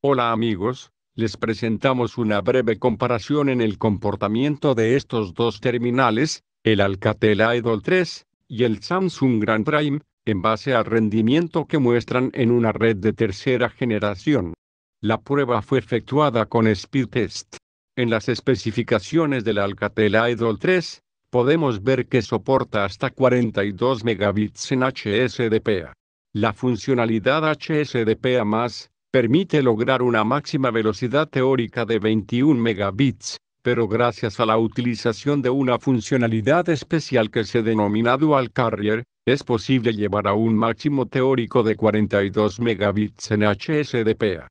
Hola amigos, les presentamos una breve comparación en el comportamiento de estos dos terminales, el Alcatel Idol 3 y el Samsung Grand Prime, en base al rendimiento que muestran en una red de tercera generación. La prueba fue efectuada con Speedtest. En las especificaciones del Alcatel Idol 3, podemos ver que soporta hasta 42 megabits en HSDPA. La funcionalidad HSDPA más permite lograr una máxima velocidad teórica de 21 megabits, pero gracias a la utilización de una funcionalidad especial que se denomina Dual Carrier, es posible llevar a un máximo teórico de 42 megabits en HSDPA.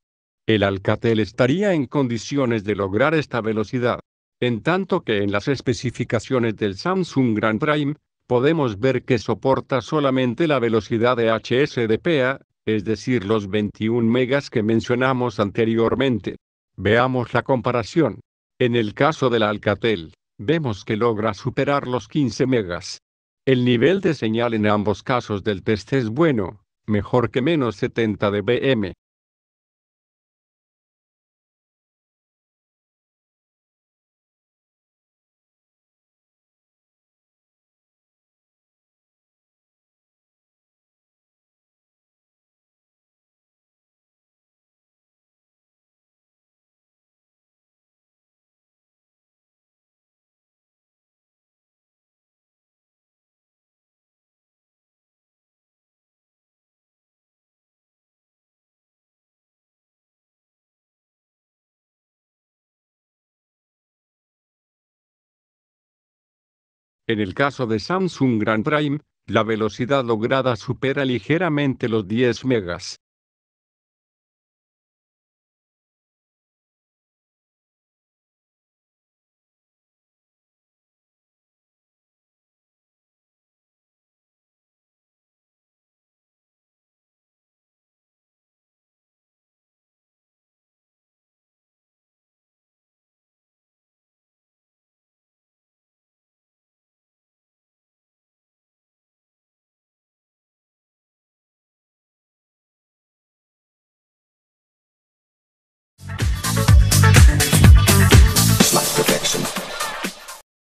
El Alcatel estaría en condiciones de lograr esta velocidad. En tanto que en las especificaciones del Samsung Grand Prime, podemos ver que soporta solamente la velocidad de HSDPA, es decir los 21 megas que mencionamos anteriormente. Veamos la comparación. En el caso de la Alcatel, vemos que logra superar los 15 megas. El nivel de señal en ambos casos del test es bueno, mejor que menos 70 dBm, En el caso de Samsung Grand Prime, la velocidad lograda supera ligeramente los 10 megas.